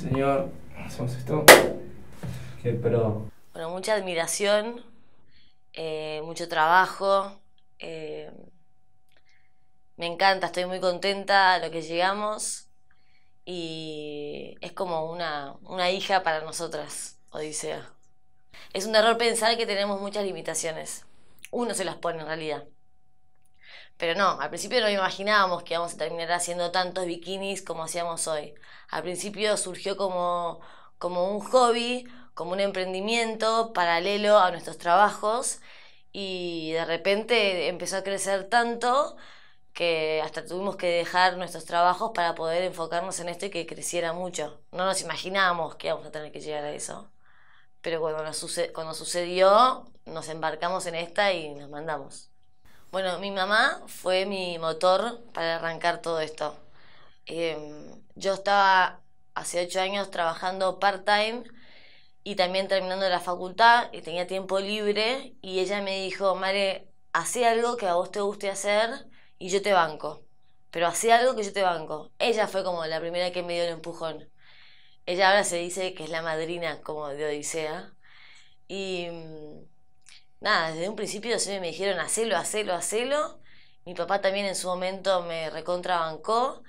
Señor, hacemos esto. Qué pero. Bueno, mucha admiración, eh, mucho trabajo. Eh, me encanta, estoy muy contenta de lo que llegamos. Y es como una, una hija para nosotras, Odisea. Es un error pensar que tenemos muchas limitaciones. Uno se las pone en realidad. Pero no, al principio no imaginábamos que íbamos a terminar haciendo tantos bikinis como hacíamos hoy. Al principio surgió como, un hobby, como un emprendimiento paralelo a nuestros trabajos y de repente empezó a crecer tanto que hasta tuvimos que dejar nuestros trabajos para poder enfocarnos en esto y que creciera mucho. No nos imaginábamos que íbamos a tener que llegar a eso. Pero cuando, nos cuando sucedió, nos embarcamos en esta y nos mandamos. Bueno, mi mamá fue mi motor para arrancar todo esto. Em, yo estaba hace ocho años trabajando part-time y también terminando la facultad y tenía tiempo libre y ella me dijo, Mare, hacé algo que a vos te guste hacer y yo te banco, pero hacé algo que yo te banco. Ella fue como la primera que me dio el empujón. Ella ahora se dice que es la madrina como de Odisea ¿eh? y mm, nada, desde un principio siempre me dijeron, hacelo, hacelo, hacelo. Mi papá también en su momento me recontrabancó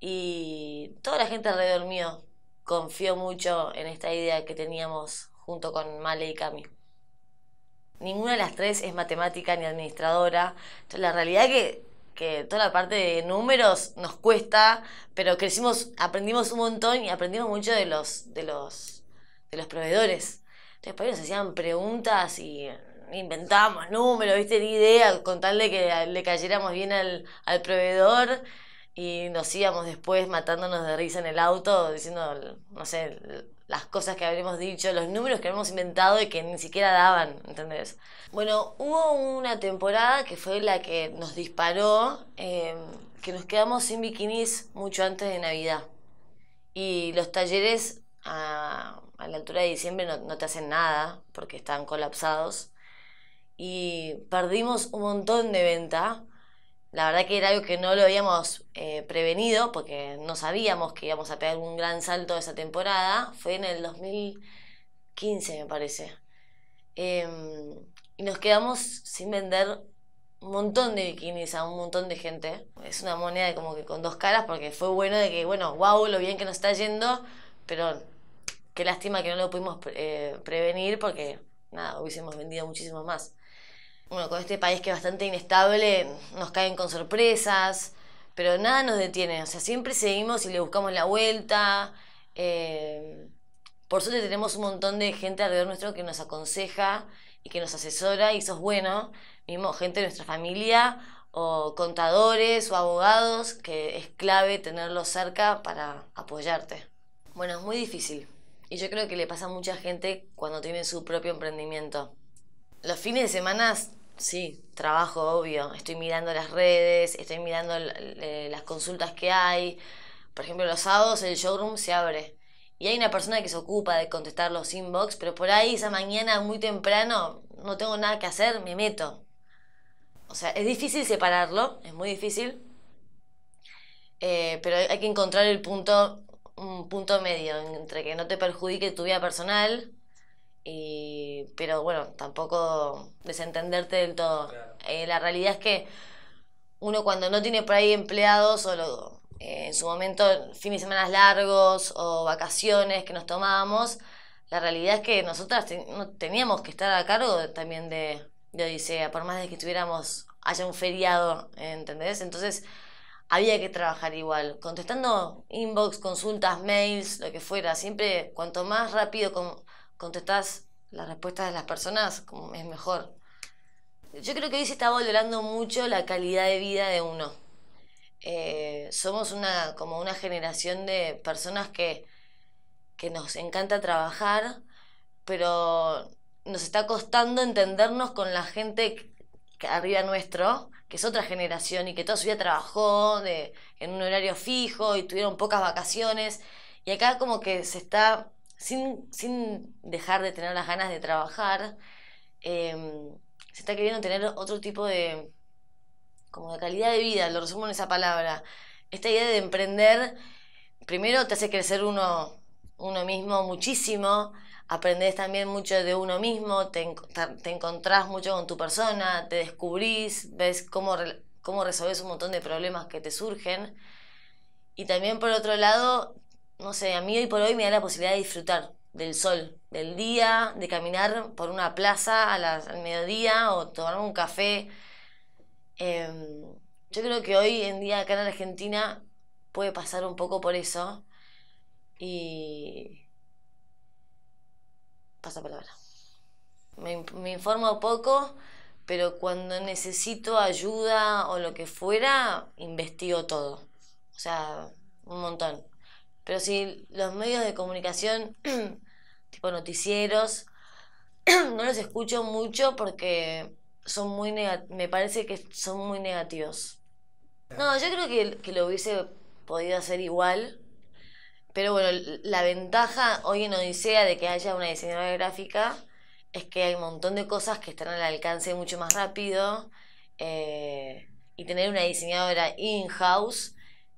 y toda la gente alrededor mío confió mucho en esta idea que teníamos junto con Male y Cami. Ninguna de las tres es matemática ni administradora. la realidad es que, que toda la parte de números nos cuesta, pero crecimos, aprendimos un montón y aprendimos mucho de los, de los, de los proveedores. Entonces, por ahí nos hacían preguntas y inventábamos números, viste, ni idea, con tal de que le cayéramos bien al, al proveedor y nos íbamos después matándonos de risa en el auto, diciendo, no sé, las cosas que habremos dicho, los números que habíamos inventado y que ni siquiera daban, ¿entendés? Bueno, hubo una temporada que fue la que nos disparó, em, que nos quedamos sin bikinis mucho antes de Navidad. Y los talleres a, a la altura de diciembre no, no te hacen nada porque están colapsados y perdimos un montón de venta. La verdad que era algo que no lo habíamos eh, prevenido porque no sabíamos que íbamos a pegar un gran salto esa temporada. Fue en el 2015, me parece. Em, y nos quedamos sin vender un montón de bikinis a un montón de gente. Es una moneda como que con dos caras porque fue bueno de que, bueno, wow, lo bien que nos está yendo, pero qué lástima que no lo pudimos eh, prevenir porque, nada, hubiésemos vendido muchísimo más. Bueno, con este país que es bastante inestable, nos caen con sorpresas, pero nada nos detiene. O sea, siempre seguimos y le buscamos la vuelta. Eh, por suerte tenemos un montón de gente alrededor nuestro que nos aconseja y que nos asesora y eso es bueno. Mismo gente de nuestra familia o contadores o abogados, que es clave tenerlos cerca para apoyarte. Bueno, es muy difícil y yo creo que le pasa a mucha gente cuando tiene su propio emprendimiento. Los fines de semana Sí, trabajo, obvio. Estoy mirando las redes, estoy mirando eh, las consultas que hay. Por ejemplo, los sábados el showroom se abre y hay una persona que se ocupa de contestar los inbox, pero por ahí esa mañana muy temprano no tengo nada que hacer, me meto. O sea, es difícil separarlo, es muy difícil, eh, pero hay que encontrar el punto, un punto medio entre que no te perjudique tu vida personal y, eh, pero bueno, tampoco desentenderte del todo. Eh, la realidad es que uno cuando no tiene por ahí empleados o eh, en su momento fines de semanas largos o vacaciones que nos tomábamos, la realidad es que nosotras no teníamos que estar a cargo también de, de Odisea, por más de que estuviéramos, haya un feriado, ¿entendés? Entonces había que trabajar igual, contestando inbox, consultas, mails, lo que fuera, siempre cuanto más rápido... contestás la respuesta de las personas es mejor. Yo creo que hoy se está valorando mucho la calidad de vida de uno. Eh, somos una, como una generación de personas que, que nos encanta trabajar, pero nos está costando entendernos con la gente que arriba nuestro, que es otra generación y que toda su vida trabajó en un horario fijo y tuvieron pocas vacaciones. Y acá como que se está sin, dejar de tener las ganas de trabajar, em, se está queriendo tener otro tipo de, como de calidad de vida, lo resumo en esa palabra. Esta idea de emprender, primero te hace crecer uno, uno mismo muchísimo, Aprendes también mucho de uno mismo, te, te, encontrás mucho con tu persona, te descubrís, ves cómo, cómo resolves un montón de problemas que te surgen. Y también por otro lado, no sé, a mí hoy por hoy me da la posibilidad de disfrutar del sol, del día, de caminar por una plaza a las, al mediodía o tomar un café. Em, yo creo que hoy en día acá en Argentina puede pasar un poco por eso. Y... Pasa palabra. Me, me informo poco, pero cuando necesito ayuda o lo que fuera, investigo todo. O sea, un montón. Pero si los medios de comunicación, tipo noticieros, no los escucho mucho porque son muy me parece que son muy negativos. No, yo creo que, lo hubiese podido hacer igual. Pero bueno, la ventaja hoy en Odisea de que haya una diseñadora gráfica es que hay un montón de cosas que están al alcance mucho más rápido. Eh, y tener una diseñadora in-house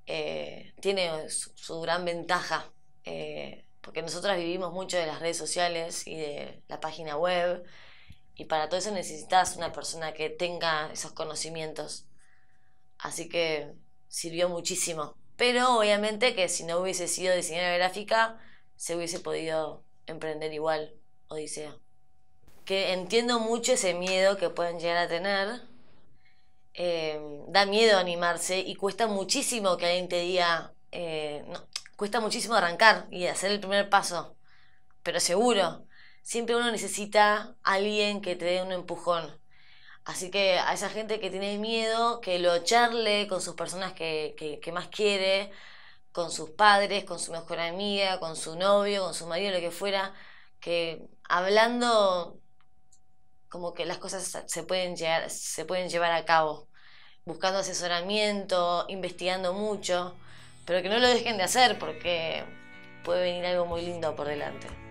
eh, tiene su, gran ventaja, eh, porque nosotras vivimos mucho de las redes sociales y de la página web, y para todo eso necesitas una persona que tenga esos conocimientos. Así que sirvió muchísimo. Pero obviamente que si no hubiese sido diseñadora gráfica, se hubiese podido emprender igual, Odisea. Que entiendo mucho ese miedo que pueden llegar a tener eh, da miedo animarse y cuesta muchísimo que alguien te diga, eh, cuesta muchísimo arrancar y hacer el primer paso, pero seguro, siempre uno necesita alguien que te dé un empujón. Así que a esa gente que tiene miedo, que lo charle con sus personas que, que más quiere, con sus padres, con su mejor amiga, con su novio, con su marido, lo que fuera, que hablando como que las cosas se pueden, llegar, se pueden llevar a cabo, buscando asesoramiento, investigando mucho, pero que no lo dejen de hacer porque puede venir algo muy lindo por delante.